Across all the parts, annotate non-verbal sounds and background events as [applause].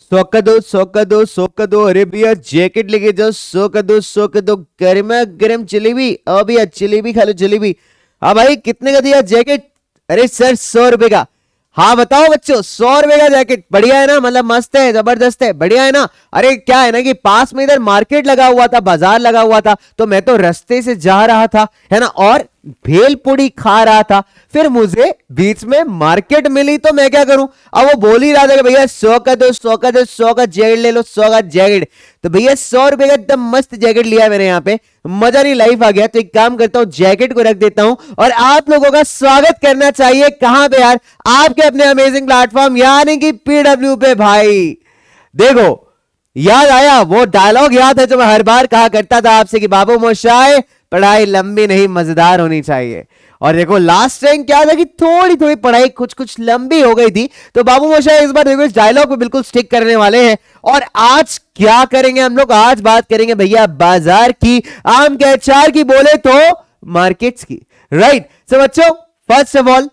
सोक दो सोक दो सोक दो अरे भैया जैकेट लेके जाओ सोक दो सोक दो गर्मा गर्म जलेबी अब भैया जलेबी खा लो जलेबी हाँ भाई कितने का दिया जैकेट अरे सर सौ रुपए का हाँ बताओ बच्चों सौ रुपए का जैकेट बढ़िया है ना मतलब मस्त है जबरदस्त है बढ़िया है ना अरे क्या है ना कि पास में इधर मार्केट लगा हुआ था बाजार लगा हुआ था तो मैं तो रस्ते से जा रहा था है ना और भेलपुड़ी खा रहा था फिर मुझे बीच में मार्केट मिली तो मैं क्या करूं अब वो बोल ही रहा था कि भैया सौ का दो सौ का दो सौ का जैकेट ले लो सौ का जैकेट तो भैया सौ रुपए का एकदम मस्त जैकेट लिया मैंने यहाँ पे मजा नहीं लाइफ आ गया तो एक काम करता हूँ जैकेट को रख देता हूँ और आप लोगों का स्वागत करना चाहिए कहां पे यार आपके अपने अमेजिंग प्लेटफॉर्म यानी कि पीडब्ल्यू पे भाई देखो याद आया वो डायलॉग याद है जो मैं हर बार कहा करता था आपसे कि बाबू मोशाए पढ़ाई लंबी नहीं मजेदार होनी चाहिए और देखो लास्ट टाइम क्या था कि थोड़ी थोड़ी पढ़ाई कुछ कुछ लंबी हो गई थी तो बाबू मोशा इस बार देखो इस डायलॉग को बिल्कुल स्टिक करने वाले हैं और आज क्या करेंगे हम लोग आज बात करेंगे भैया बाजार की आम के अचार की बोले तो मार्केट्स की राइट सो बच्चों फर्स्ट ऑफ ऑल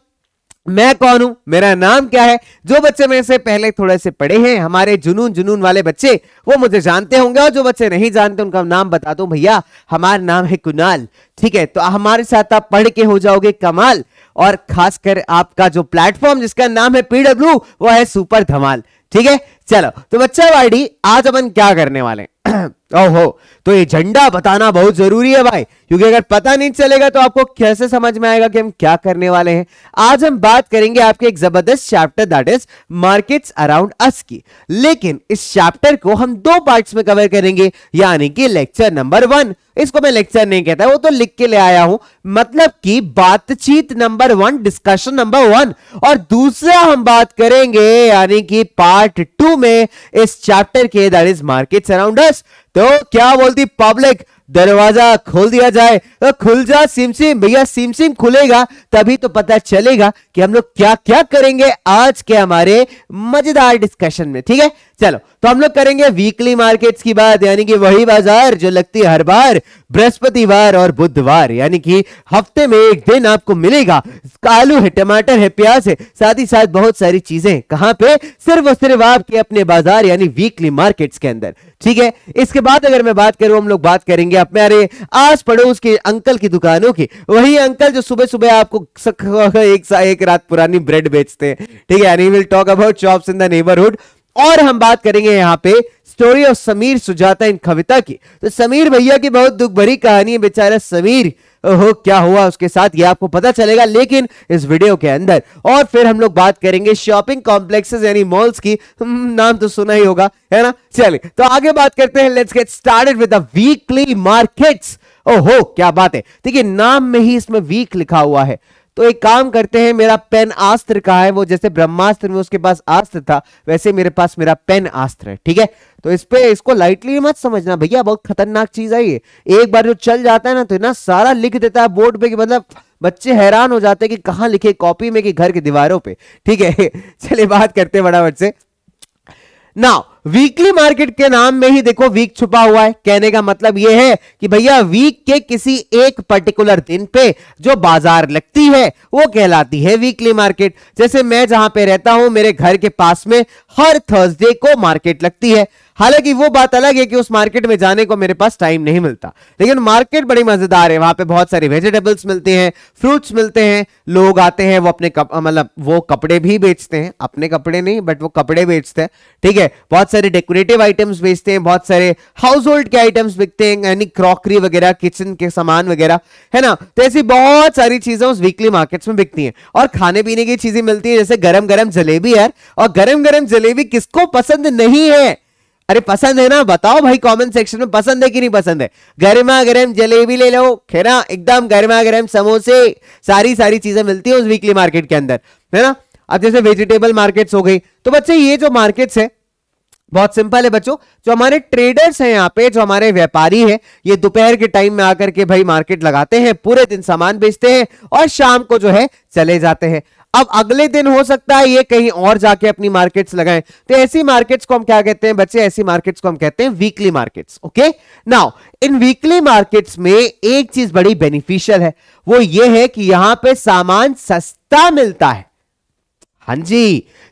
मैं कौन हूं मेरा नाम क्या है जो बच्चे मेरे से पहले थोड़े से पढ़े हैं हमारे जुनून जुनून वाले बच्चे वो मुझे जानते होंगे और जो बच्चे नहीं जानते उनका नाम बता दो भैया हमारा नाम है कुनाल ठीक है तो हमारे साथ आप पढ़ के हो जाओगे कमाल और खासकर आपका जो प्लेटफॉर्म जिसका नाम है पीडब्ल्यू वो है सुपर धमाल ठीक है चलो तो बच्चा वाइडी आज अपन क्या करने वाले [clears throat] ओहो तो ये झंडा बताना बहुत जरूरी है भाई क्योंकि अगर पता नहीं चलेगा तो आपको कैसे समझ में आएगा कि हम क्या करने वाले हैं आज हम बात करेंगे आपके एक जबरदस्त chapter that is markets around us की लेकिन इस चैप्टर को हम दो पार्ट्स में कवर करेंगे यानी कि लेक्चर नंबर वन इसको मैं लेक्चर नहीं कहता वो तो लिख के ले आया हूं मतलब कि बातचीत number one discussion number one और दूसरा हम बात करेंगे यानी कि पार्ट टू में इस चैप्टर के that is market around us तो क्या बोलती पब्लिक दरवाजा खोल दिया जाए तो खुल जा सिम सिम भैया सिम सिम खुलेगा तभी तो पता चलेगा कि हम लोग क्या क्या करेंगे आज के हमारे मजेदार डिस्कशन में ठीक है चलो तो हम लोग करेंगे वीकली मार्केट्स की बात यानी कि वही बाजार जो लगती है हर बार बृहस्पतिवार और बुधवार यानी कि हफ्ते में एक दिन आपको मिलेगा आलू है टमाटर है प्याज है साथ ही साथ बहुत सारी चीजें कहां पे सिर्फ और सिर्फ आपके अपने बाजार यानी वीकली मार्केट्स के अंदर ठीक है इसके बाद अगर मैं बात करूं हम लोग बात करेंगे अपने अरे आस पड़ोस के अंकल की दुकानों की वही अंकल जो सुबह सुबह आपको एक, एक रात पुरानी ब्रेड बेचते हैं ठीक है any will talk about shops in the neighbourhood और हम बात करेंगे यहाँ पे स्टोरी ऑफ समीर सुजाता इन कविता की तो समीर भैया की बहुत दुख भरी कहानी है बेचारा समीर हो क्या हुआ उसके साथ ये आपको पता चलेगा लेकिन इस वीडियो के अंदर और फिर हम लोग बात करेंगे शॉपिंग कॉम्प्लेक्सेस यानी मॉल्स की हम्म, नाम तो सुना ही होगा है ना चलिए तो आगे बात करते हैं let's get started with weekly markets ओहो क्या बात है देखिए नाम में ही इसमें वीक लिखा हुआ है तो एक काम करते हैं मेरा पेन अस्त्र का है वो जैसे ब्रह्मास्त्र में उसके पास अस्त्र था वैसे मेरे पास मेरा पेन अस्त्र है ठीक है तो इस पे इसको लाइटली मत समझना भैया बहुत खतरनाक चीज है ये एक बार जो चल जाता है ना तो ना सारा लिख देता है बोर्ड पे कि मतलब बच्चे हैरान हो जाते हैं कि कहाँ लिखे कॉपी में कि घर की दीवारों पे ठीक है [laughs] चलिए बात करते हैं बड़ा बच्चे नाउ वीकली मार्केट के नाम में ही देखो वीक छुपा हुआ है कहने का मतलब यह है कि भैया वीक के किसी एक पर्टिकुलर दिन पे जो बाजार लगती है वो कहलाती है वीकली मार्केट जैसे मैं जहां पे रहता हूं मेरे घर के पास में हर थर्सडे को मार्केट लगती है हालांकि वो बात अलग है कि उस मार्केट में जाने को मेरे पास टाइम नहीं मिलता लेकिन मार्केट बड़ी मजेदार है वहां पे बहुत सारे वेजिटेबल्स मिलते हैं फ्रूट्स मिलते हैं लोग आते हैं वो अपने मतलब वो कपड़े भी बेचते हैं अपने कपड़े नहीं बट वो कपड़े बेचते हैं ठीक है बहुत सारे डेकोरेटिव आइटम्स बेचते हैं बहुत सारे हाउस होल्ड के आइटम्स बिकते हैं यानी क्रॉकरी वगैरह किचन के सामान वगैरह है ना तो ऐसी बहुत सारी चीजें उस वीकली मार्केट्स में बिकती हैं और खाने पीने की चीजें मिलती है जैसे गरम गरम जलेबी यार और गरम गरम जलेबी किसको पसंद नहीं है अरे पसंद है ना बताओ भाई कमेंट सेक्शन में पसंद है कि नहीं पसंद है गर्मा गर्म जलेबी ले लो खेरा ना एकदम गर्मा गर्म समोसे सारी सारी चीजें मिलती है उस वीकली मार्केट के अंदर है ना अब जैसे वेजिटेबल मार्केट्स हो गई तो बच्चे ये जो मार्केट्स है बहुत सिंपल है बच्चों जो हमारे ट्रेडर्स हैं यहाँ पे जो हमारे व्यापारी हैं ये दोपहर के टाइम में आकर के भाई मार्केट लगाते हैं पूरे दिन सामान बेचते हैं और शाम को जो है चले जाते हैं अब अगले दिन हो सकता है ये कहीं और जाके अपनी मार्केट्स लगाएं तो ऐसी मार्केट्स को हम क्या कहते हैं बच्चे ऐसी मार्केट्स को हम कहते हैं weekly markets okay now in weekly markets में एक चीज बड़ी बेनिफिशियल है वो ये है कि यहां पे सामान सस्ता मिलता है हां जी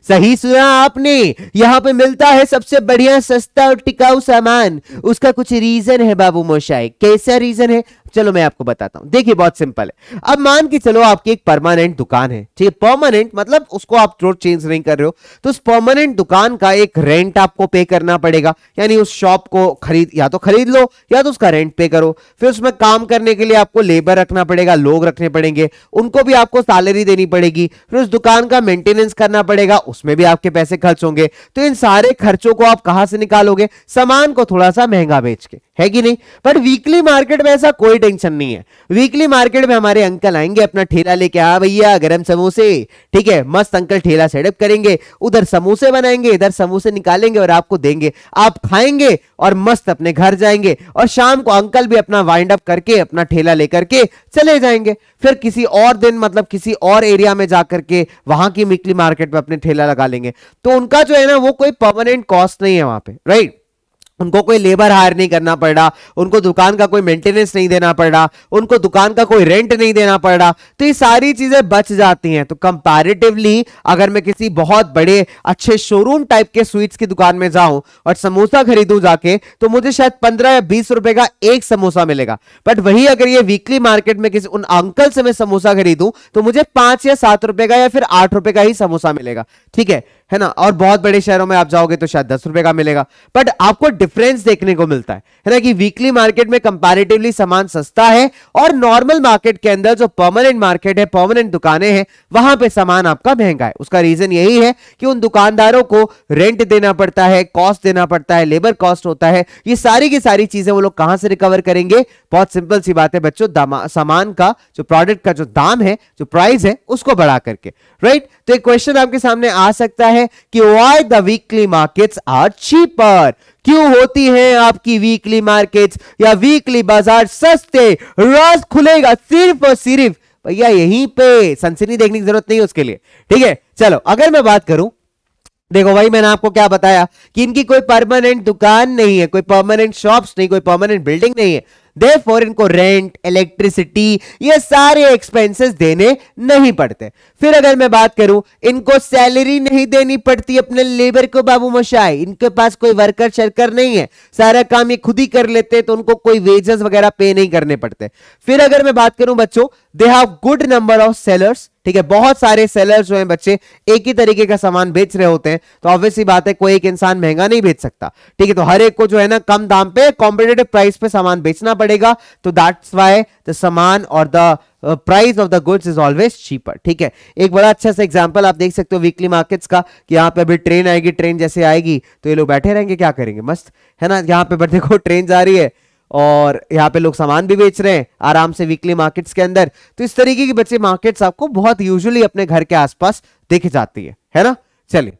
सही सुना आपने यहां पे मिलता है सबसे बढ़िया सस्ता और टिकाऊ सामान उसका कुछ रीजन है बाबू मोशाई कैसा रीजन है चलो मैं आपको बताता हूं देखिए बहुत सिंपल है अब मान के चलो आपकी एक परमानेंट दुकान है ठीक है परमानेंट मतलब उसको आप रोज चेंज नहीं कर रहे हो तो उस परमानेंट दुकान का एक रेंट आपको पे करना पड़ेगा यानी उस शॉप को खरीद या तो खरीद लो या तो उसका रेंट पे करो फिर उसमें काम करने के लिए आपको लेबर रखना पड़ेगा लोग रखने पड़ेंगे उनको भी आपको सैलरी देनी पड़ेगी फिर उस दुकान का मेंटेनेंस करना पड़ेगा उसमें भी आपके पैसे खर्च होंगे तो इन सारे खर्चों को आप कहां से निकालोगे सामान को थोड़ा सा महंगा बेच के है कि नहीं पर वीकली मार्केट में ऐसा कोई टेंशन नहीं है वीकली मार्केट में हमारे अंकल आएंगे अपना ठेला लेके आ हाँ भैया गरम समोसे ठीक है मस्त अंकल ठेला सेटअप करेंगे उधर समोसे बनाएंगे इधर समोसे निकालेंगे और आपको देंगे आप खाएंगे और मस्त अपने घर जाएंगे और शाम को अंकल भी अपना वाइंड अप करके अपना ठेला लेकर के चले जाएंगे फिर किसी और दिन मतलब किसी और एरिया में जाकर के वहां की वीकली मार्केट में अपने ठेला लगा लेंगे तो उनका जो है ना वो कोई परमानेंट कॉस्ट नहीं है वहां पे राइट उनको कोई लेबर हायर नहीं करना पड़ रहा उनको दुकान का कोई मेंटेनेंस नहीं देना पड़ रहा उनको दुकान का कोई रेंट नहीं देना पड़ रहा तो ये सारी चीजें बच जाती हैं तो कंपैरेटिवली अगर मैं किसी बहुत बड़े अच्छे शोरूम टाइप के स्वीट्स की दुकान में जाऊं और समोसा खरीदूं जाके तो मुझे शायद पंद्रह या बीस रुपए का एक समोसा मिलेगा बट वही अगर ये वीकली मार्केट में किसी उन अंकल से मैं समोसा खरीदूं तो मुझे पांच या सात रुपए का या फिर आठ रुपए का ही समोसा मिलेगा ठीक है है ना और बहुत बड़े शहरों में आप जाओगे तो शायद दस रुपए का मिलेगा बट आपको डिफरेंस देखने को मिलता है है ना कि वीकली मार्केट में कंपैरेटिवली सामान सस्ता है और नॉर्मल मार्केट के अंदर जो परमानेंट मार्केट है परमानेंट दुकानें हैं वहां पे सामान आपका महंगा है उसका रीजन यही है कि उन दुकानदारों को रेंट देना पड़ता है कॉस्ट देना पड़ता है लेबर कॉस्ट होता है ये सारी की सारी चीजें वो लोग कहां से रिकवर करेंगे बहुत सिंपल सी बात है बच्चों सामान का जो प्रोडक्ट का जो दाम है जो प्राइस है उसको बढ़ा करके राइट तो एक क्वेश्चन आपके सामने आ सकता है हैं कि why the weekly markets are cheaper क्यों होती हैं आपकी वीकली मार्केट्स या वीकली बाजार सस्ते रोज खुलेगा सिर्फ और सिर्फ भैया यहीं पे सनसनी देखने की जरूरत नहीं उसके लिए ठीक है चलो अगर मैं बात करूं देखो भाई मैंने आपको क्या बताया कि इनकी कोई परमानेंट दुकान नहीं है कोई परमानेंट शॉप्स नहीं कोई परमानेंट बिल्डिंग नहीं है दे फॉर इनको रेंट इलेक्ट्रिसिटी ये सारे एक्सपेंसेस देने नहीं पड़ते फिर अगर मैं बात करूं इनको सैलरी नहीं देनी पड़ती अपने लेबर को बाबू मशाई इनके पास कोई वर्कर शर्कर नहीं है सारा काम ये खुद ही कर लेते तो उनको कोई वेजेस वगैरह पे नहीं करने पड़ते फिर अगर मैं बात करूं बच्चों they have good number of sellers ठीक है बहुत सारे सेलर्स जो हैं बच्चे एक ही तरीके का सामान बेच रहे होते हैं तो ऑब्वियसली बात है कोई एक इंसान महंगा नहीं बेच सकता ठीक है तो हर एक को जो है ना कम दाम पे कॉम्पिटेटिव प्राइस पे सामान बेचना पड़ेगा तो दैट्स वाई द सामान और the price of the goods is always cheaper ठीक है एक बड़ा अच्छा सा एग्जाम्पल आप देख सकते हो वीकली मार्केट्स का कि यहाँ पे अभी ट्रेन आएगी ट्रेन जैसे आएगी तो ये लोग बैठे रहेंगे क्या करेंगे मस्त है ना यहाँ पे बट देखो ट्रेन जा रही है और यहाँ पे लोग सामान भी बेच रहे हैं आराम से वीकली मार्केट्स के अंदर तो इस तरीके की बच्चे मार्केट्स आपको बहुत यूजुअली अपने घर के आसपास देखी जाती है है ना चलिए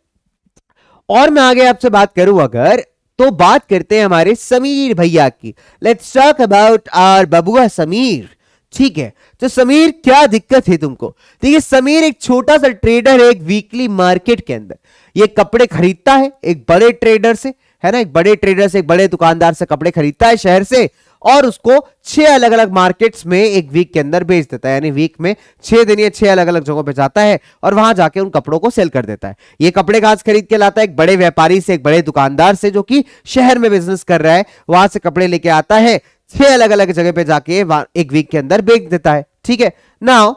और मैं आगे आपसे बात करूं अगर तो बात करते हैं हमारे समीर भैया की लेट्स टॉक अबाउट आर बबुआ समीर ठीक है तो समीर क्या दिक्कत है तुमको देखिए समीर एक छोटा सा ट्रेडर है एक वीकली मार्केट के अंदर ये कपड़े खरीदता है एक बड़े ट्रेडर से है ना एक बड़े ट्रेडर से एक बड़े दुकानदार से कपड़े खरीदता है शहर से और उसको छह अलग अलग मार्केट्स में एक वीक के अंदर बेच देता है यानी वीक में छह दिन या छह अलग अलग जगहों पर जाता है और वहां जाके उन कपड़ों को सेल कर देता है ये कपड़े घास खरीद के लाता है एक बड़े व्यापारी से एक बड़े दुकानदार से जो कि शहर में बिजनेस कर रहा है वहां से कपड़े लेके आता है छह अलग अलग जगह पे जाके एक वीक के अंदर बेच देता है ठीक है now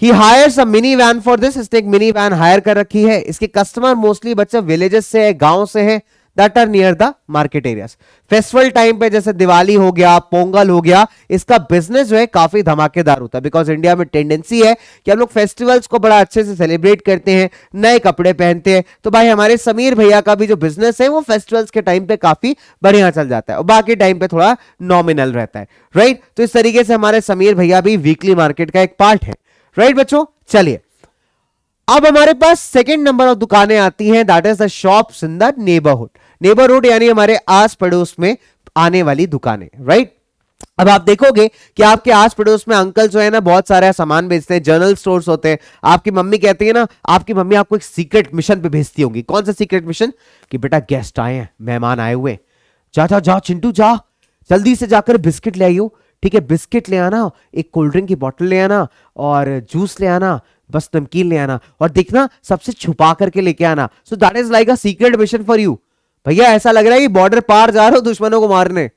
he hire a mini van for this इसने एक मिनी वैन हायर कर रखी है इसके कस्टमर मोस्टली बच्चे विलेजेस से है गांव से है that are near the market area festival time पे जैसे दिवाली हो गया पोंगल हो गया इसका बिजनेस जो है काफी धमाकेदार होता है बिकॉज इंडिया में टेंडेंसी है कि हम लोग फेस्टिवल्स को बड़ा अच्छे से सेलिब्रेट करते हैं नए कपड़े पहनते हैं तो भाई हमारे समीर भैया का भी जो बिजनेस है वो फेस्टिवल्स के टाइम पे काफी बढ़िया चल जाता है और बाकी टाइम पे थोड़ा नॉमिनल रहता है राइट right? तो इस तरीके से हमारे समीर भैया भी वीकली मार्केट का एक पार्ट है राइट बच्चों चलिए अब हमारे पास सेकेंड नंबर ऑफ दुकानें आती हैं that is the shop in the neighbourhood neighbourhood यानी हमारे आस पड़ोस में आने वाली दुकानें राइट अब आप देखोगे कि आपके आस पड़ोस में अंकल जो है ना बहुत सारे सामान बेचते हैं जर्नल स्टोर्स होते हैं आपकी मम्मी कहती है ना आपकी मम्मी आपको एक सीक्रेट मिशन पे भेजती होंगी कौन सा सीक्रेट मिशन कि बेटा गेस्ट आए हैं मेहमान आए हुए जा जा जा चिंटू जा जल्दी से जाकर बिस्किट ले आइयो ठीक है बिस्किट ले आना एक कोल्ड ड्रिंक की बॉटल ले आना और जूस ले आना बस नमकीन ले आना और देखना सबसे छुपा करके लेके आना so that is like a secret mission for you भैया ऐसा लग रहा है कि बॉर्डर पार जा रहे हो दुश्मनों को मारने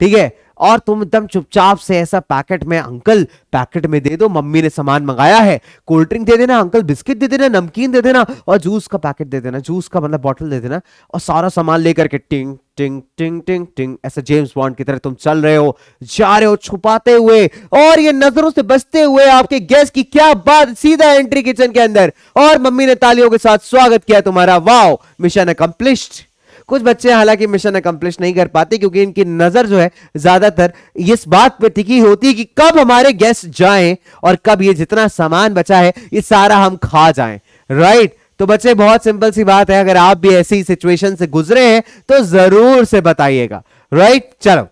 ठीक है और तुम एकदम चुपचाप से ऐसा पैकेट में अंकल पैकेट में दे दो मम्मी ने सामान मंगाया है कोल्ड ड्रिंक दे देना अंकल बिस्किट दे देना नमकीन दे देना और जूस का पैकेट दे देना जूस का मतलब बॉटल दे देना और सारा सामान लेकर के टिंग टिंग टिंग टिंग टिंग ऐसा जेम्स बॉन्ड की तरह तुम चल रहे हो जा रहे हो छुपाते हुए और ये नजरों से बचते हुए आपके गैस की क्या बात सीधा एंट्री किचन के अंदर और मम्मी ने तालियों के साथ स्वागत किया तुम्हारा वाओ मिशन अकम्प्लिश्ड कुछ बच्चे हालांकि मिशन अकम्प्लिश नहीं कर पाते क्योंकि इनकी नजर जो है ज्यादातर इस बात पर टिकी होती है कि कब हमारे गेस्ट जाए और कब ये जितना सामान बचा है ये सारा हम खा जाए राइट तो बच्चे बहुत सिंपल सी बात है अगर आप भी ऐसी सिचुएशन से गुजरे हैं तो जरूर से बताइएगा राइट चलो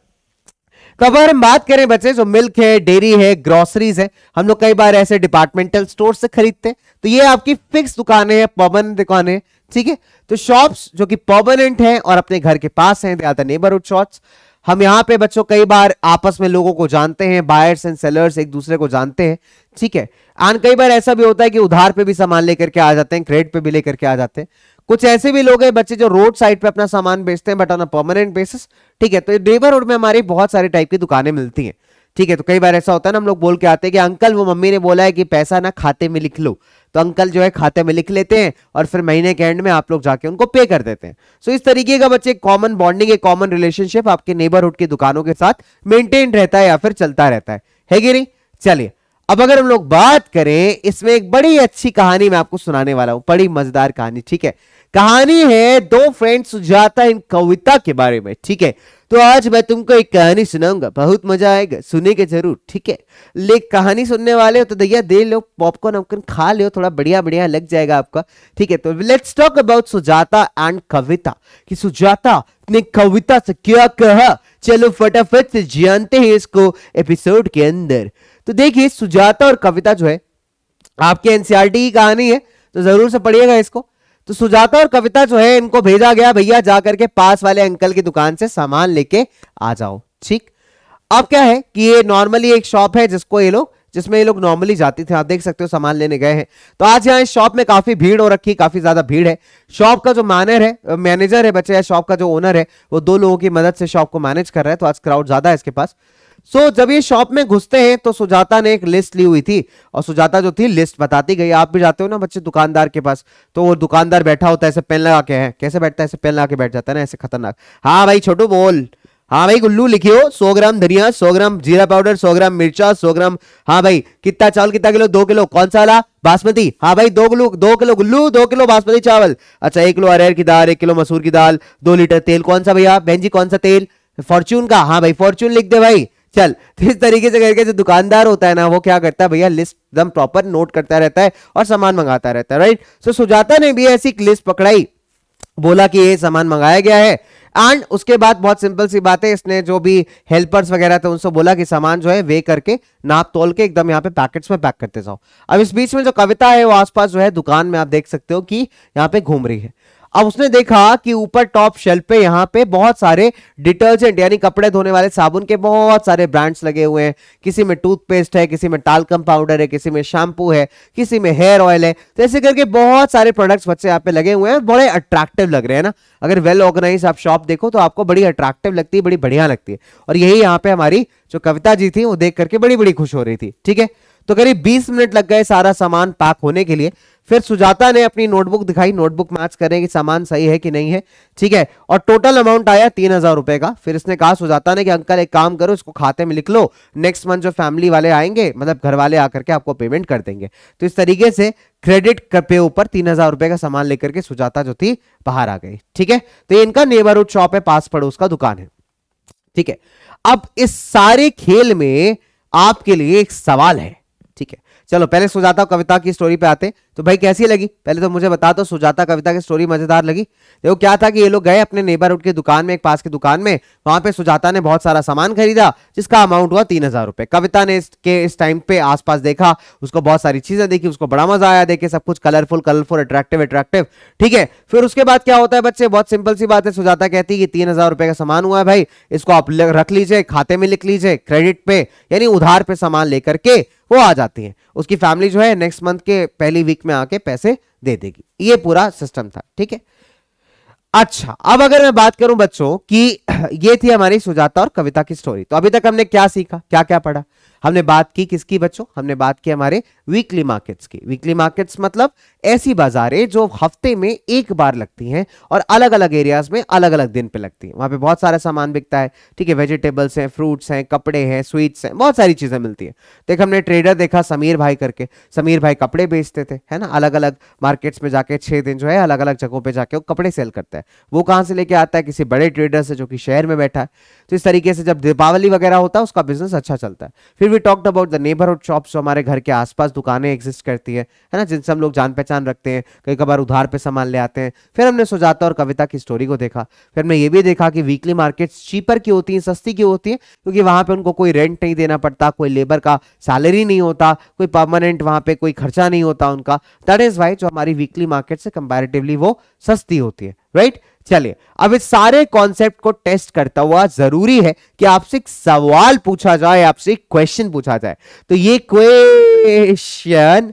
तो अगर हम बात करें बच्चे जो मिल्क है डेयरी है ग्रोसरीज है हम लोग कई बार ऐसे डिपार्टमेंटल स्टोर से खरीदते हैं तो ये आपकी फिक्स दुकानें हैं पबन दुकानें ठीक है तो शॉप्स जो कि पर्मानेंट हैं और अपने घर के पास हैं नेबरहुड शॉप्स हम यहां पे बच्चों कई बार आपस में लोगों को जानते हैं बायर्स एंड सेलर्स एक दूसरे को जानते हैं ठीक है एंड कई बार ऐसा भी होता है कि उधार पे भी सामान लेकर के आ जाते हैं क्रेडिट पे भी लेकर के आ जाते हैं कुछ ऐसे भी लोग हैं बच्चे जो रोड साइड पे अपना सामान बेचते हैं but on a permanent basis ठीक है तो नेबरहुड में हमारी बहुत सारे टाइप की दुकानें मिलती है ठीक है तो कई बार ऐसा होता है ना हम लोग बोल के आते हैं कि अंकल वो मम्मी ने बोला है कि पैसा ना खाते में लिख लो तो अंकल जो है खाते में लिख लेते हैं और फिर महीने के एंड में आप लोग जाके उनको पे कर देते हैं सो so, इस तरीके का बच्चे कॉमन बॉन्डिंग एक कॉमन रिलेशनशिप आपके नेबरहुड की दुकानों के साथ मेंटेन रहता है या फिर चलता रहता है है कि नहीं चलिए अब अगर हम लोग बात करें इसमें एक बड़ी अच्छी कहानी मैं आपको सुनाने वाला हूं बड़ी मजेदार कहानी ठीक है कहानी है दो फ्रेंड सुझाता इन कविता के बारे में ठीक है तो आज मैं तुमको एक कहानी सुनाऊंगा बहुत मजा आएगा सुनेंगे जरूर ठीक है ले कहानी सुनने वाले हो तो दैया दे लो पॉपकॉर्न वॉपकॉर्न खा लो थोड़ा बढ़िया बढ़िया लग जाएगा आपका ठीक है तो let's talk about Sujata and Kavita कि सुजाता ने कविता से क्या कहा चलो फटाफट से जानते हैं इसको एपिसोड के अंदर तो देखिए सुजाता और कविता जो है आपके एनसीआरटी e की कहानी है तो जरूर से पढ़िएगा इसको तो सुजाता और कविता जो है इनको भेजा गया भैया जाकर के पास वाले अंकल की दुकान से सामान लेके आ जाओ ठीक अब क्या है कि ये नॉर्मली एक शॉप है जिसको ये लोग जिसमें ये लोग नॉर्मली जाते थे आप देख सकते हो सामान लेने गए हैं तो आज यहाँ इस शॉप में काफी भीड़ हो रखी काफी ज्यादा भीड़ है शॉप का जो मैनर है मैनेजर है बच्चे या शॉप का जो ओनर है वो दो लोगों की मदद से शॉप को मैनेज कर रहा है तो आज क्राउड ज्यादा है इसके पास सो so, जब ये शॉप में घुसते हैं तो सुजाता ने एक लिस्ट ली हुई थी और सुजाता जो थी लिस्ट बताती गई आप भी जाते हो ना बच्चे दुकानदार के पास तो वो दुकानदार बैठा होता है ऐसे पेन लगा के है कैसे बैठता है ऐसे पेन लगा के बैठ जाता है ना ऐसे खतरनाक हाँ भाई छोटू बोल हाँ भाई गुल्लू लिखियो सौ ग्राम धनिया सौ ग्राम जीरा पाउडर सौ ग्राम मिर्चा सौ ग्राम हाँ भाई कितना चावल कितना किलो दो किलो कौन सा वाला बासमती हाँ भाई दो किलो दो किलो गुल्लू दो किलो बासमती चावल अच्छा एक किलो अरहर की दाल एक किलो मसूर की दाल दो लीटर तेल कौन सा भैया बहन जी कौन सा तेल फॉर्च्यून का हाँ भाई फॉर्च्यून लिख दे भाई चल तो इस तरीके से करके जो दुकानदार होता है ना वो क्या करता है भैया लिस्ट एकदम प्रॉपर नोट करता रहता है और सामान मंगाता रहता है राइट सो सुजाता ने भी ऐसी लिस्ट पकड़ाई बोला कि ये सामान मंगाया गया है एंड उसके बाद बहुत सिंपल सी बात है इसने जो भी हेल्पर्स वगैरह थे उनसे बोला कि सामान जो है वे करके नाप तोल के एकदम यहाँ पे पैकेट्स में पैक करते जाओ अब इस बीच में जो कविता है वो आसपास जो है दुकान में आप देख सकते हो कि यहाँ पे घूम रही है अब उसने देखा कि ऊपर टॉप शेल्फ पे यहाँ पे बहुत सारे डिटर्जेंट यानी कपड़े धोने वाले साबुन के बहुत सारे ब्रांड्स लगे हुए हैं किसी में टूथपेस्ट है किसी में टालकम पाउडर है किसी में शैम्पू है किसी में हेयर ऑयल है तो ऐसे करके बहुत सारे प्रोडक्ट्स बच्चे यहाँ पे लगे हुए हैं बड़े अट्रैक्टिव लग रहे हैं ना अगर वेल ऑर्गेनाइज आप शॉप देखो तो आपको बड़ी अट्रैक्टिव लगती है बड़ी बढ़िया लगती है और यही यहाँ पे हमारी जो कविता जी थी वो देख करके बड़ी बड़ी खुश हो रही थी ठीक है तो करीब 20 मिनट लग गए सारा सामान पैक होने के लिए फिर सुजाता ने अपनी नोटबुक दिखाई नोटबुक मैच करें कि सामान सही है कि नहीं है ठीक है और टोटल अमाउंट आया तीन हजार रुपए का फिर इसने कहा सुजाता ने कि अंकल एक काम करो इसको खाते में लिख लो नेक्स्ट मंथ जो फैमिली वाले आएंगे मतलब घर वाले आकर के आपको पेमेंट कर देंगे तो इस तरीके से क्रेडिट पे ऊपर तीन हजार रुपए का सामान लेकर के सुजाता जो थी बाहर आ गई ठीक है तो ये इनका नेबरहुड शॉप है पास पड़ोस का दुकान है ठीक है अब इस सारे खेल में आपके लिए एक सवाल है ठीक है चलो पहले सुजाता कविता की स्टोरी पे आते हैं तो भाई कैसी लगी पहले तो मुझे बता दो सुजाता कविता की स्टोरी मजेदार लगी देखो क्या था कि ये लोग गए अपने नेबरहुड की दुकान में एक पास की दुकान में वहां पे सुजाता ने बहुत सारा सामान खरीदा जिसका अमाउंट हुआ तीन हजार रुपए कविता ने इसके इस टाइम पे आसपास देखा उसको बहुत सारी चीजें देखी उसको बड़ा मजा आया देखे सब कुछ कलरफुल कलरफुल अट्रैक्टिव अट्रैक्टिव ठीक है फिर उसके बाद क्या होता है बच्चे बहुत सिंपल सी बात है सुजाता कहती है कि तीन हजार रुपए का सामान हुआ है भाई इसको आप रख लीजिए खाते में लिख लीजिए क्रेडिट पे यानी उधार पे सामान लेकर के वो आ जाती है उसकी फैमिली जो है नेक्स्ट मंथ के पहली वीक में आके पैसे दे देगी ये पूरा सिस्टम था ठीक है अच्छा अब अगर मैं बात करूं बच्चों कि [clears throat] ये थी हमारी सुजाता और कविता की स्टोरी तो अभी तक हमने क्या सीखा क्या क्या पढ़ा हमने बात की किसकी बच्चों हमने बात की हमारे वीकली मार्केट्स की वीकली मार्केट्स मतलब ऐसी बाजारें जो हफ्ते में एक बार लगती हैं और अलग अलग एरियाज में अलग अलग दिन पे लगती हैं वहां पे बहुत सारा सामान बिकता है ठीक है वेजिटेबल्स हैं फ्रूट्स हैं कपड़े हैं स्वीट्स हैं बहुत सारी चीज़ें मिलती हैं देख हमने ट्रेडर देखा समीर भाई करके समीर भाई कपड़े बेचते थे है ना अलग अलग मार्केट्स में जाके छह दिन जो है अलग अलग जगहों पर जाके वो कपड़े सेल करता है वो कहाँ से लेके आता है किसी बड़े ट्रेडर से जो कि शहर में बैठा है तो इस तरीके से जब दीपावली वगैरह होता है उसका बिजनेस अच्छा चलता है फिर we talked about the neighbourhood shops जो हमारे घर के आसपास दुकानें एग्जिस्ट करती है ना जिनसे हम लोग जान पहचान पहचान रखते हैं कई कबार उधार पे सामान ले आते हैं फिर हमने सुजाता और कविता की स्टोरी को देखा फिर हमने ये भी देखा कि वीकली मार्केट चीपर की होती है सस्ती की होती है क्योंकि वहां पर उनको कोई रेंट नहीं देना पड़ता कोई लेबर का सैलरी नहीं होता कोई परमानेंट वहां पर कोई खर्चा नहीं होता उनका दैट इज वाई जो हमारी वीकली मार्केट से कंपेरेटिवली वो सस्ती होती है राइट चलिए अब इस सारे कॉन्सेप्ट को टेस्ट करता हुआ जरूरी है कि आपसे एक सवाल पूछा जाए आपसे एक क्वेश्चन पूछा जाए तो ये क्वेश्चन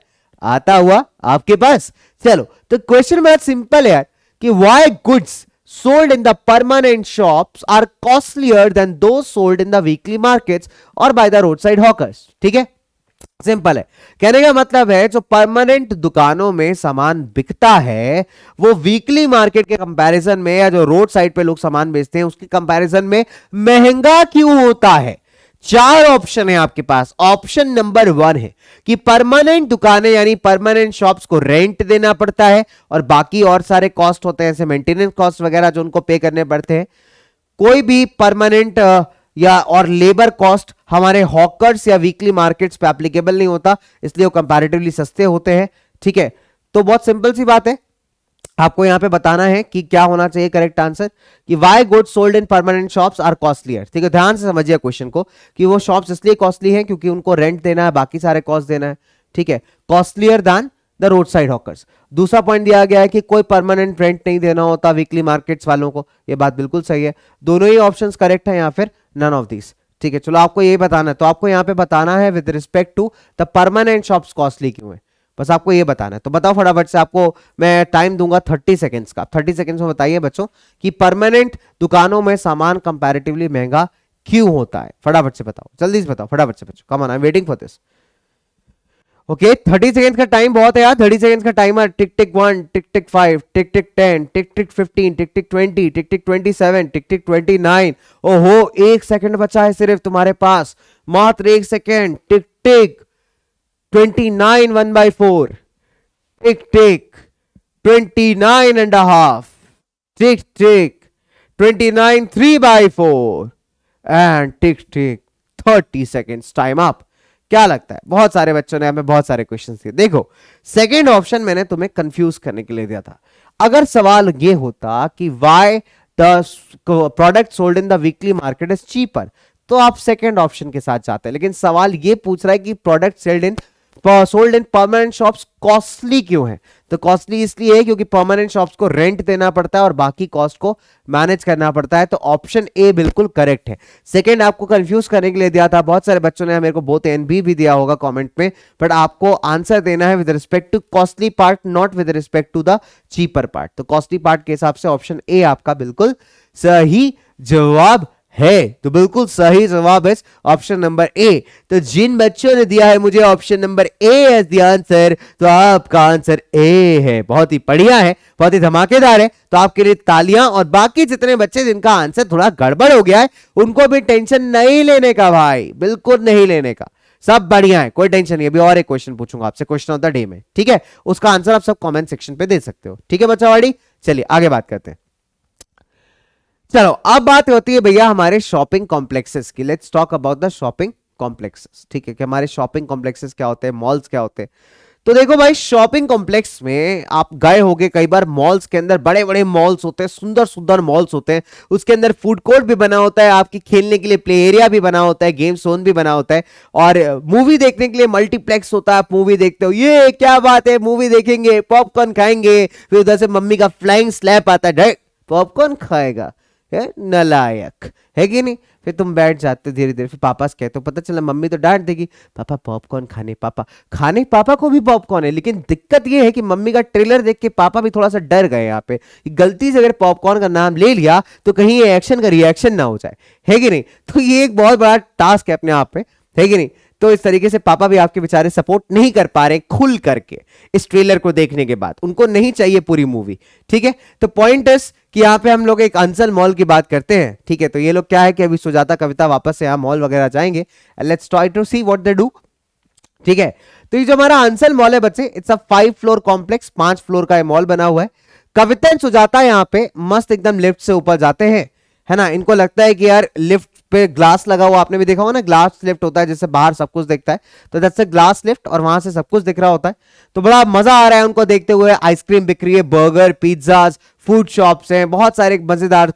आता हुआ आपके पास चलो तो क्वेश्चन बहुत सिंपल है कि why goods sold in the permanent permanent are costlier than those sold in the weekly weekly और by the roadside hawkers ठीक है सिंपल है कहने का मतलब है जो परमानेंट दुकानों में सामान बिकता है वो वीकली मार्केट के कंपैरिजन में या जो रोड साइड पे लोग सामान बेचते हैं उसके कंपैरिजन में महंगा क्यों होता है चार ऑप्शन है आपके पास ऑप्शन नंबर वन है कि परमानेंट दुकानें यानी परमानेंट शॉप्स को रेंट देना पड़ता है और बाकी और सारे कॉस्ट होते हैं ऐसे मेंटेनेंस कॉस्ट वगैरह जो उनको पे करने पड़ते हैं कोई भी परमानेंट या और लेबर कॉस्ट हमारे हॉकर्स या वीकली मार्केट्स पे एप्लीकेबल नहीं होता इसलिए वो कंपेरेटिवली सस्ते होते हैं ठीक है तो बहुत सिंपल सी बात है आपको यहां पे बताना है कि क्या होना चाहिए करेक्ट आंसर कि why good sold in permanent shops are costlier ठीक है ध्यान से समझिए क्वेश्चन को कि वो शॉप्स इसलिए कॉस्टली हैं क्योंकि उनको रेंट देना है बाकी सारे कॉस्ट देना है ठीक है costlier than the roadside hawkers दूसरा पॉइंट दिया गया है कि कोई परमानेंट रेंट नहीं देना होता वीकली मार्केट्स वालों को ये बात बिल्कुल सही है दोनों ही ऑप्शन करेक्ट है या फिर नन ऑफ दिस ठीक है चलो आपको यही बताना है तो आपको यहाँ पे बताना है with respect to the permanent shops costly क्यों है बस आपको ये बताना है तो बताओ फटाफट से आपको मैं टाइम दूंगा थर्टी सेकेंड्स का थर्टी सेकेंड्स में बताइए बच्चों कि परमानेंट दुकानों में सामान कंपेरेटिवली महंगा क्यों होता है फटाफट से बताओ जल्दी से बताओ फटाफट से बच्चों कमाना waiting for this okay thirty second का टाइम बहुत है यार थर्टी सेकेंड्स का timer tick tick one tick tick five tick tick ten tick tick fifteen tick tick twenty tick tick twenty seven tick tick twenty nine ओहो एक second बचा है सिर्फ तुम्हारे पास मात्र एक second tick tick one by four tick tick twenty nine and half tick tick twenty nine three by four and tick tick thirty second time up क्या लगता है बहुत सारे बच्चों ने हमें बहुत सारे क्वेश्चन दिए देखो सेकेंड ऑप्शन मैंने तुम्हें कंफ्यूज करने के लिए दिया था अगर सवाल ये होता कि why the product sold in the weekly market is cheaper तो आप सेकेंड ऑप्शन के साथ जाते हैं लेकिन सवाल ये पूछ रहा है कि product sold in sold in permanent shops costly क्यों है तो कॉस्टली इसलिए है क्योंकि परमानेंट शॉप्स को रेंट देना पड़ता है और बाकी कॉस्ट को मैनेज करना पड़ता है तो ऑप्शन ए बिल्कुल करेक्ट है सेकंड आपको कंफ्यूज करने के लिए दिया था बहुत सारे बच्चों ने मेरे को बहुत एन बी भी दिया होगा कमेंट में बट आपको आंसर देना है with respect to costly part not with respect to the cheaper part तो कॉस्टली पार्ट के हिसाब से ऑप्शन ए आपका बिल्कुल सही जवाब है तो बिल्कुल सही जवाब है ऑप्शन नंबर ए तो जिन बच्चों ने दिया है मुझे option number A as the answer तो आपका आंसर ए है बहुत ही बढ़िया है बहुत ही धमाकेदार है तो आपके लिए तालियां और बाकी जितने बच्चे जिनका आंसर थोड़ा गड़बड़ हो गया है उनको भी टेंशन नहीं लेने का भाई बिल्कुल नहीं लेने का सब बढ़िया है कोई टेंशन नहीं अभी और एक क्वेश्चन पूछूंगा आपसे क्वेश्चन ऑफ द डे में ठीक है उसका आंसर आप सब कॉमेंट सेक्शन पे दे सकते हो ठीक है बच्चा वाड़ी चलिए आगे बात करते हैं चलो अब बात होती है भैया हमारे शॉपिंग कॉम्प्लेक्सेस की let's talk about the shopping complexes ठीक है कि हमारे शॉपिंग कॉम्प्लेक्सेस क्या होते हैं मॉल्स क्या होते हैं तो देखो भाई शॉपिंग कॉम्प्लेक्स में आप गए होंगे कई बार मॉल्स के अंदर बड़े बड़े मॉल्स होते हैं सुंदर सुंदर मॉल्स होते हैं उसके अंदर फूड कोर्ट भी बना होता है आपकी खेलने के लिए प्ले एरिया भी बना होता है गेम जोन भी बना होता है और मूवी देखने के लिए मल्टीप्लेक्स होता है आप मूवी देखते हो ये क्या बात है मूवी देखेंगे पॉपकॉर्न खाएंगे फिर उधर से मम्मी का फ्लाइंग स्लैप आता है पॉपकॉर्न खाएगा नलायक है कि नहीं फिर तुम बैठ जाते धीरे धीरे फिर पापा से कहते हो पता चला मम्मी तो डांट देगी पापा पॉपकॉर्न खाने पापा खाने पापा को भी पॉपकॉर्न है लेकिन दिक्कत ये है कि मम्मी का ट्रेलर देख के पापा भी थोड़ा सा डर गए यहाँ पे गलती से अगर पॉपकॉर्न का नाम ले लिया तो कहीं एक्शन का रिएक्शन ना हो जाए है कि नहीं तो ये एक बहुत बड़ा टास्क है अपने आप पे है कि नहीं तो इस तरीके से पापा भी आपके बेचारे सपोर्ट नहीं कर पा रहे खुल करके इस ट्रेलर को देखने के बाद उनको नहीं चाहिए पूरी मूवी ठीक है तो पॉइंट इस कि यहाँ पे हम लोग एक अंसल मॉल की बात करते हैं ठीक है तो ये लोग क्या है कि अभी सुजाता कविता वापस से यहाँ मॉल वगैरह जाएंगे let's try to see what they do ठीक है तो ये जो हमारा अंसल मॉल है बच्चे it's a five floor complex पांच फ्लोर का मॉल बना हुआ है कविता सुजाता यहाँ पे मस्त एकदम लिफ्ट से ऊपर जाते हैं है ना इनको लगता है कि यार लिफ्ट पे ग्लास लगा हुआ आपने भी देखा होगा ना ग्लास लिफ्ट होता है जिससे बाहर सब कुछ देखता है तो जैसे ग्लास लिफ्ट और वहां से सब कुछ दिख रहा होता है तो बड़ा मजा आ रहा है उनको देखते हुए आइसक्रीम बिक रही है बर्गर पिज्जा फूड शॉप्स हैं बहुत सारे मजेदार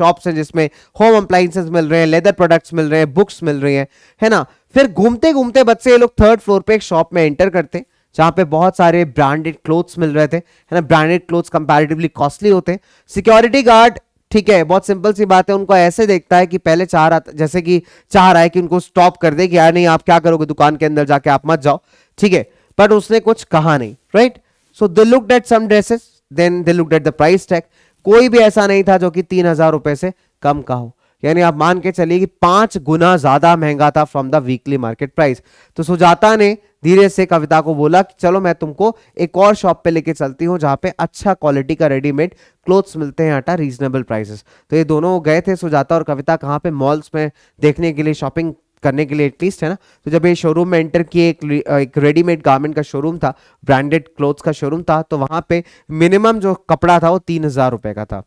शॉप्स हैं जिसमें होम अप्लाइंसेस मिल रहे हैं लेदर प्रोडक्ट्स मिल रहे हैं बुक्स मिल रही है है ना फिर घूमते घूमते बच्चे ये लोग थर्ड फ्लोर पे एक शॉप में एंटर करते हैं जहाँ पे बहुत सारे ब्रांडेड क्लोथ्स मिल रहे थे है ना ब्रांडेड क्लोथ्स कंपैरेटिवली कॉस्टली होते हैं सिक्योरिटी गार्ड ठीक है बहुत सिंपल सी बात है उनको ऐसे देखता है कि पहले चाह रहा जैसे कि चाह रहा है कि उनको स्टॉप कर दे कि यार नहीं आप क्या करोगे दुकान के अंदर जाके आप मत जाओ ठीक है बट उसने कुछ कहा नहीं right so they look at some dresses then they look at the price tag कोई भी ऐसा नहीं था जो कि तीन हजार रुपए से कम का हो यानी आप मान के चलिए कि पांच गुना ज्यादा महंगा था from the weekly market price तो सुजाता ने धीरे से कविता को बोला कि चलो मैं तुमको एक और शॉप पे लेके चलती हूँ जहाँ पे अच्छा क्वालिटी का रेडीमेड क्लोथ्स मिलते हैं आटा रीजनेबल प्राइसेस तो ये दोनों गए थे सुजाता और कविता कहाँ पे मॉल्स में देखने के लिए शॉपिंग करने के लिए एटलीस्ट है ना तो जब ये शोरूम में एंटर किए एक, एक रेडीमेड गारमेंट का शोरूम था ब्रांडेड क्लोथ्स का शोरूम था तो वहाँ पे मिनिमम जो कपड़ा था वो तीन हज़ार रुपये का था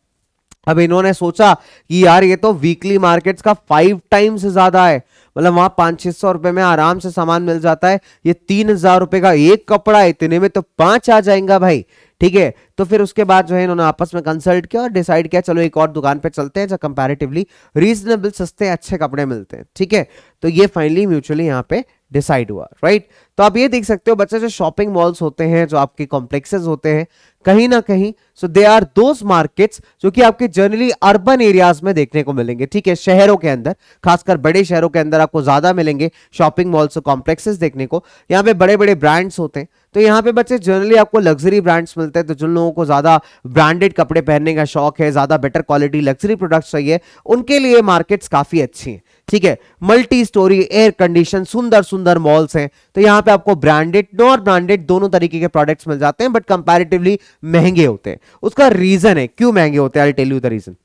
अब इन्होंने सोचा कि यार ये तो वीकली मार्केट्स का फाइव टाइम से ज्यादा है मतलब वहां पांच छह सौ रुपए में आराम से सामान मिल जाता है ये तीन हजार रुपए का एक कपड़ा है इतने में तो पांच आ जाएगा भाई ठीक है तो फिर उसके बाद जो है इन्होंने आपस में कंसल्ट किया और डिसाइड किया चलो एक और दुकान पे चलते हैं जो कंपेरेटिवली रीजनेबल सस्ते अच्छे कपड़े मिलते हैं ठीक है तो ये फाइनली म्यूचुअली यहाँ पे डिसाइड हुआ राइट तो आप ये देख सकते हो बच्चे जो शॉपिंग मॉल्स होते हैं जो आपके कॉम्प्लेक्सेस होते हैं कहीं ना कहीं so they are those markets जो कि आपके जनरली अर्बन एरियाज में देखने को मिलेंगे ठीक है शहरों के अंदर खासकर बड़े शहरों के अंदर आपको ज्यादा मिलेंगे शॉपिंग मॉल्स और कॉम्प्लेक्सेस देखने को यहाँ पे बड़े बड़े ब्रांड्स होते हैं तो यहाँ पे बच्चे जनरली आपको लग्जरी ब्रांड्स मिलते हैं तो जिन लोगों को ज्यादा ब्रांडेड कपड़े पहनने का शौक है ज्यादा बेटर क्वालिटी लग्जरी प्रोडक्ट्स चाहिए उनके लिए मार्केट्स काफी अच्छी हैं ठीक है मल्टी स्टोरी एयर कंडीशन सुंदर सुंदर मॉल्स हैं तो यहां पे आपको ब्रांडेड नॉन ब्रांडेड दोनों तरीके के प्रोडक्ट्स मिल जाते हैं बट कंपैरेटिवली महंगे होते हैं उसका रीजन है क्यों महंगे होते हैं I tell you the reason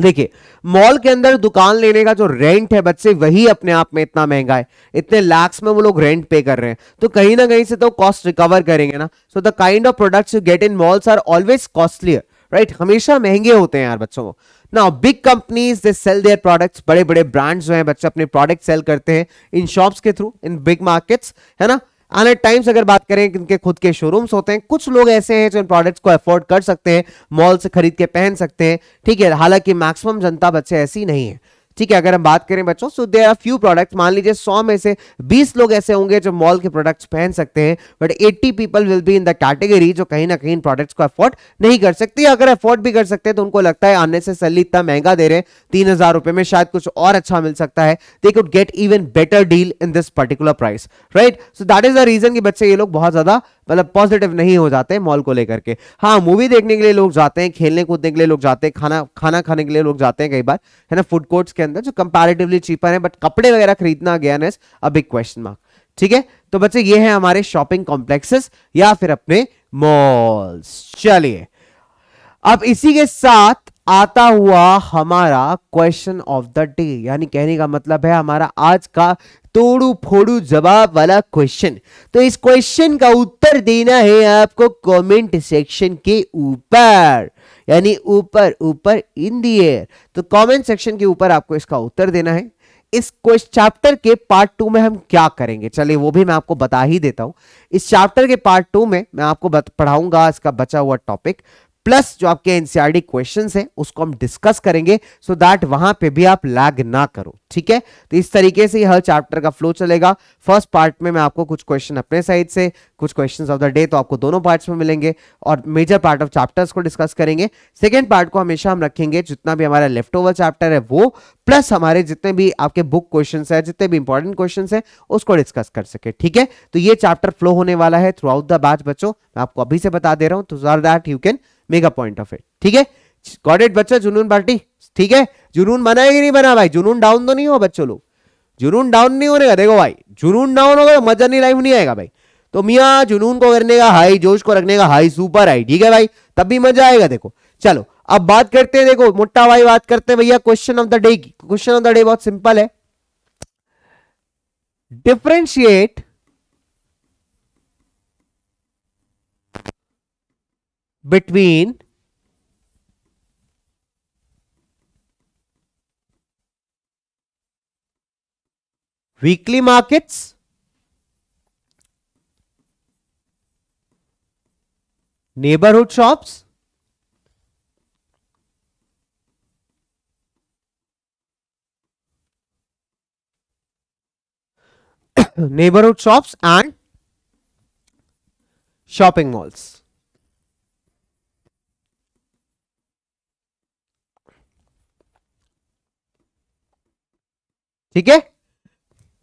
देखिए मॉल के अंदर दुकान लेने का जो रेंट है बच्चे वही अपने आप में इतना महंगा है इतने लैक्स में वो लोग रेंट पे कर रहे हैं तो कहीं ना कहीं से तो कॉस्ट रिकवर करेंगे ना so the kind of products you get in malls are always costlier right हमेशा महंगे होते हैं यार बच्चों को now big companies they sell their products बड़े बड़े ब्रांड्स जो हैं बच्चे अपने प्रोडक्ट सेल करते हैं इन शॉप्स के थ्रू इन बिग मार्केट्स है ना एंड एट टाइम्स अगर बात करें इनके खुद के शोरूम्स होते हैं कुछ लोग ऐसे हैं जो इन प्रोडक्ट्स को अफोर्ड कर सकते हैं मॉल से खरीद के पहन सकते हैं ठीक है हालांकि मैक्सिमम जनता बच्चे ऐसी नहीं है ठीक है अगर हम बात करें बच्चों so there are few product मान लीजिए सौ में से बीस लोग ऐसे होंगे जो मॉल के प्रोडक्ट्स पहन सकते हैं but eighty people will be in the category जो कहीं ना कहीं इन प्रोडक्ट्स को अफोर्ड नहीं कर सकते अगर अफोर्ड भी कर सकते हैं तो उनको लगता है आने से सली इतना महंगा दे रहे हैं तीन हजार रुपए में शायद कुछ और अच्छा मिल सकता है they could get even better deal in this particular price right so that is the reason की बच्चे ये लोग बहुत ज्यादा मतलब पॉजिटिव नहीं हो जाते मॉल को लेकर के हाँ मूवी देखने के लिए लोग जाते हैं खेलने कूदने के लिए लोग जाते हैं खाना खाना खाने के लिए लोग जाते हैं कई बार है ना फूड कोर्ट्स के अंदर जो कंपेरेटिवली चीपर है बट कपड़े वगैरह खरीदना again is a big question mark ठीक है तो बच्चे ये है हमारे शॉपिंग कॉम्प्लेक्सेस या फिर अपने मॉल्स चलिए अब इसी के साथ आता हुआ हमारा क्वेश्चन ऑफ द डे यानी कहने का मतलब है हमारा आज का तोड़ू फोड़ू जवाब वाला क्वेश्चन तो इस क्वेश्चन का उत्तर देना है आपको कमेंट सेक्शन के ऊपर यानी ऊपर ऊपर इन दी एयर तो कमेंट सेक्शन के ऊपर आपको इसका उत्तर देना है इस क्वेश्चन चैप्टर के पार्ट टू में हम क्या करेंगे चलिए वो भी मैं आपको बता ही देता हूं इस चैप्टर के पार्ट टू में मैं आपको पढ़ाऊंगा इसका बचा हुआ टॉपिक प्लस जो आपके एनसीआरडी क्वेश्चंस हैं उसको हम डिस्कस करेंगे सो so दैट वहां पे भी आप लैग ना करो ठीक है तो इस तरीके से हर चैप्टर का फ्लो चलेगा फर्स्ट पार्ट में मैं आपको कुछ क्वेश्चन अपने साइड से कुछ क्वेश्चन ऑफ द डे तो आपको दोनों पार्ट्स में मिलेंगे और मेजर पार्ट ऑफ चैप्टर्स को डिस्कस करेंगे सेकेंड पार्ट को हमेशा हम रखेंगे जितना भी हमारा लेफ्ट ओवर चैप्टर है वो प्लस हमारे जितने भी आपके बुक क्वेश्चन है जितने भी इंपॉर्टेंट क्वेश्चन है उसको डिस्कस कर सके ठीक है तो ये चैप्टर फ्लो होने वाला है थ्रू आउट द बैच बच्चों मैं आपको अभी से बता दे रहा हूँ तो that you can mega point of it ठीक है गॉड बच्चा जुनून पार्टी ठीक है जुनून बना है कि नहीं बना भाई जुनून डाउन तो नहीं हो बच्चों लोग जुनून डाउन नहीं होने का देखो भाई जुनून डाउन होगा तो मजा नहीं लाइफ नहीं आएगा भाई तो मिया जुनून को करने का हाई जोश को रखने का हाई सुपर हाई ठीक है भाई तब भी मजा आएगा देखो चलो अब बात करते हैं देखो मोटा भाई बात करते हैं भैया question of the day question of the day बहुत सिंपल है differentiate between weekly markets neighborhood shops [coughs] neighborhood shops and shopping malls ठीक है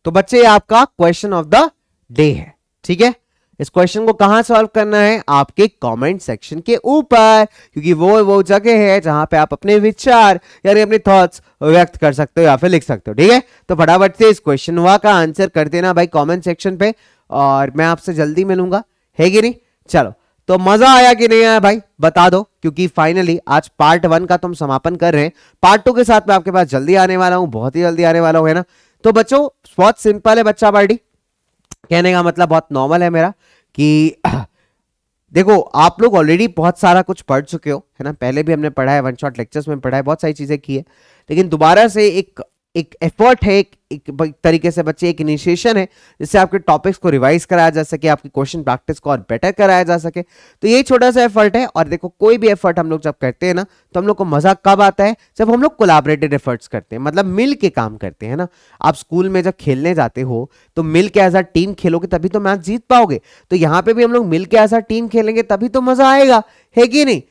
तो बच्चे आपका क्वेश्चन ऑफ द डे है ठीक है इस क्वेश्चन को कहां सॉल्व करना है आपके कमेंट सेक्शन के ऊपर क्योंकि वो वो जगह है जहां पे आप अपने विचार यानी अपने थॉट्स व्यक्त कर सकते हो या फिर लिख सकते हो ठीक है तो फटाफट से इस क्वेश्चन हुआ का आंसर कर देना भाई कमेंट सेक्शन पे और मैं आपसे जल्दी मिलूंगा है कि नहीं चलो तो मजा आया कि नहीं आया भाई बता दो क्योंकि फाइनली आज पार्ट वन का तुम समापन कर रहे हैं पार्ट टू के साथ मैं आपके पास जल्दी आने वाला हूं बहुत ही जल्दी आने वाला हूं है ना तो बच्चों बहुत सिंपल है बच्चा पार्टी कहने का मतलब बहुत नॉर्मल है मेरा कि [clears throat] देखो आप लोग ऑलरेडी बहुत सारा कुछ पढ़ चुके हो है ना पहले भी हमने पढ़ा है वन शॉट लेक्चर्स में पढ़ा है बहुत सारी चीज़ें की है लेकिन दोबारा से एक एक एफर्ट है एक, एक तरीके से बच्चे एक इनिशिएशन है जिससे आपके टॉपिक्स को रिवाइज कराया जा सके आपकी क्वेश्चन प्रैक्टिस को और बेटर कराया जा सके तो ये छोटा सा एफर्ट है और देखो कोई भी एफर्ट हम लोग जब करते हैं ना तो हम लोग को मजा कब आता है जब हम लोग कोलाबरेटेड एफर्ट्स करते हैं मतलब मिल के काम करते हैं ना आप स्कूल में जब खेलने जाते हो तो मिल के एज अ टीम खेलोगे तभी तो मैच जीत पाओगे तो यहाँ पे भी हम लोग मिल के एज अ टीम खेलेंगे तभी तो मजा आएगा है कि नहीं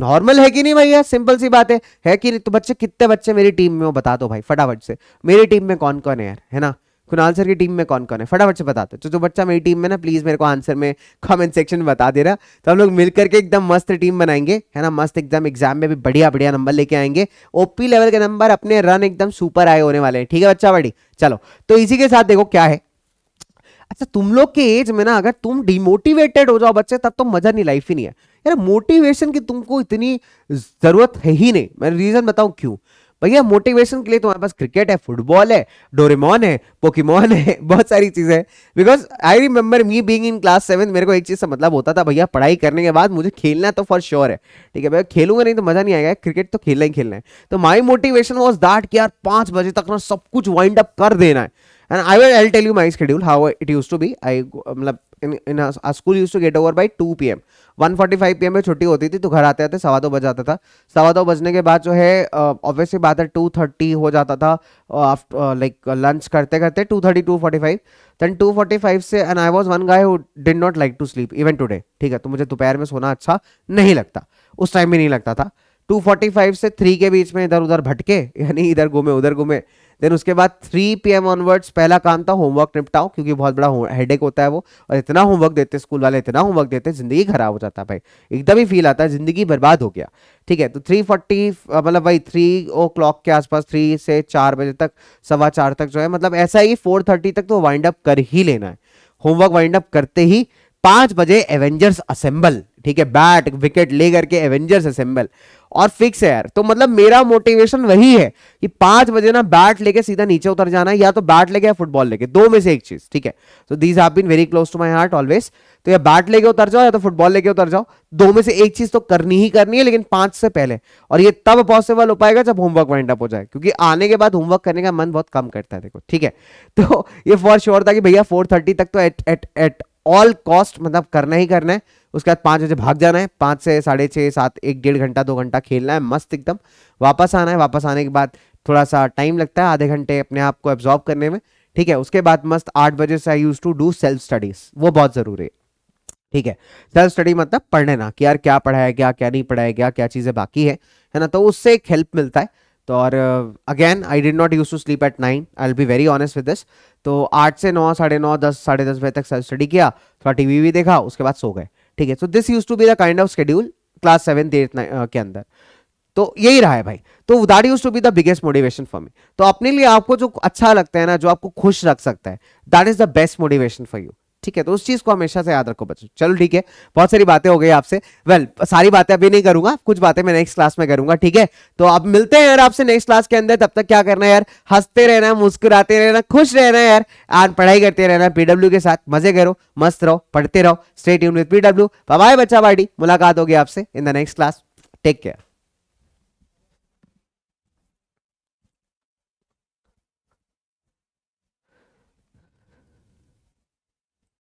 नॉर्मल है कि नहीं भैया सिंपल सी बात है है कि नहीं तो बच्चे कितने बच्चे मेरी टीम में हो बता दो भाई फटाफट से मेरी टीम में कौन कौन है यार है ना कुणाल सर की टीम में कौन कौन है फटाफट से बता दो तो जो बच्चा मेरी टीम में ना प्लीज मेरे को आंसर में कमेंट सेक्शन में बता दे रहा तो हम लोग मिलकर के एकदम मस्त टीम बनाएंगे है ना मस्त एकदम एग्जाम में भी बढ़िया बढ़िया नंबर लेके आएंगे ओपी लेवल के नंबर अपने रन एकदम सुपर आए होने वाले हैं ठीक है बच्चा बड़ी चलो तो इसी के साथ देखो क्या है अच्छा तुम लोग के एज में ना अगर तुम डिमोटिवेटेड हो जाओ बच्चे तब तो मजा नहीं लाइफ ही नहीं है यार मोटिवेशन की तुमको इतनी जरूरत है ही नहीं मैं रीजन बताऊं क्यों भैया मोटिवेशन के लिए तुम्हारे पास क्रिकेट है फुटबॉल है डोरेमोन है पोकेमोन है [laughs] बहुत सारी चीजें हैं because I remember me being in class seven मेरे को एक चीज से मतलब होता था भैया पढ़ाई करने के बाद मुझे खेलना तो फॉर श्योर है ठीक है भैया खेलूंगा नहीं तो मजा नहीं आएगा क्रिकेट तो खेलना ही खेलना है तो माई मोटिवेशन वॉज दैट कि यार पांच बजे तक ना सब कुछ वाइंड अप कर देना है and I will I'll tell you my schedule how it used to be in school use to get over by two P M one forty five P M में छुट्टी होती थी तो घर आते आते सवा दो बज जाता था सवा दो बजने के बाद जो है ऑब्वियसली बात है टू थर्टी हो जाता था लाइक लंच करते करते two thirty forty five then five से and I was one guy who did not like to sleep even today ठीक है तो मुझे दोपहर में सोना अच्छा नहीं लगता उस टाइम भी नहीं लगता था टू फोर्टी फाइव से थ्री के बीच में इधर उधर भटके यानी इधर घूमे उधर घूमे देन उसके बाद 3 पी एम ऑनवर्ड्स पहला काम था होमवर्क निपटाओ क्योंकि बहुत बड़ा हेडेक होता है वो और इतना होमवर्क देते स्कूल वाले इतना होमवर्क देते जिंदगी खराब हो जाता भाई एकदम ही फील आता है जिंदगी बर्बाद हो गया ठीक है तो थ्री मतलब भाई थ्री ओ क्लॉक के आसपास थ्री से चार बजे तक सवा चार तक जो है मतलब ऐसा ही फोर थर्टी तक तो वाइंड अप कर ही लेना है होमवर्क वाइंड अप करते ही पांच बजे एवेंजर्स असेंबल ठीक है बैट विकेट ले करके एवेंजर्स असेंबल और फिक्स है यार तो मतलब मेरा मोटिवेशन वही है कि पांच बजे ना बैट लेके सीधा नीचे उतर जाना या तो बैट लेके या फुटबॉल लेके दो में से एक चीज ठीक है so these have been very close to my heart always तो या बैट लेके उतर जाओ या तो फुटबॉल लेके उतर जाओ दो में से एक चीज तो करनी ही करनी है लेकिन पांच से पहले और ये तब पॉसिबल हो पाएगा जब होमवर्क वाइंड अप हो जाए क्योंकि आने के बाद होमवर्क करने का मन बहुत कम करता है देखो ठीक है [laughs] तो ये फॉर श्योर था कि भैया फोर तक तो at at at all cost मतलब करना ही करना है उसके बाद पाँच बजे भाग जाना है पाँच से साढ़े छः सात एक डेढ़ घंटा दो घंटा खेलना है मस्त एकदम वापस आना है वापस आने के बाद थोड़ा सा टाइम लगता है आधे घंटे अपने आप को एब्जॉर्व करने में ठीक है उसके बाद मस्त आठ बजे से I use to do self studies वो बहुत ज़रूरी है ठीक है सेल्फ स्टडी मतलब पढ़ने ना कि यार क्या पढ़ाया गया क्या नहीं पढ़ाया गया क्या चीज़ें बाकी है है ना तो उससे एक हेल्प मिलता है तो और again I did not use to sleep at nine I will be very honest with this तो आठ से नौ साढ़े नौ दस साढ़े दस बजे तक सेल्फ स्टडी किया थोड़ा टीवी भी देखा उसके बाद सो गए ठीक है so this use to be the kind of schedule class seven eight के अंदर तो यही रहा है भाई तो that use to be the biggest motivation for me तो अपने लिए आपको जो अच्छा लगता है ना जो आपको खुश रख सकता है that is the best motivation for you ठीक है तो उस चीज को हमेशा से याद रखो बच्चों चलो ठीक है बहुत सारी बातें हो गई आपसे वेल well, सारी बातें अभी नहीं करूंगा कुछ बातें मैं नेक्स्ट क्लास में करूंगा ठीक है तो अब मिलते हैं यार आपसे नेक्स्ट क्लास के अंदर तब तक क्या करना है यार हंसते रहना मुस्कुराते रहना खुश रहना यार आज पढ़ाई करते रहना पीडब्ल्यू के साथ मजे करो मस्त रहो पढ़ते रहो स्टेट यून पीडब्ल्यू बाय बच्चा पार्टी मुलाकात होगी आपसे in the next class take care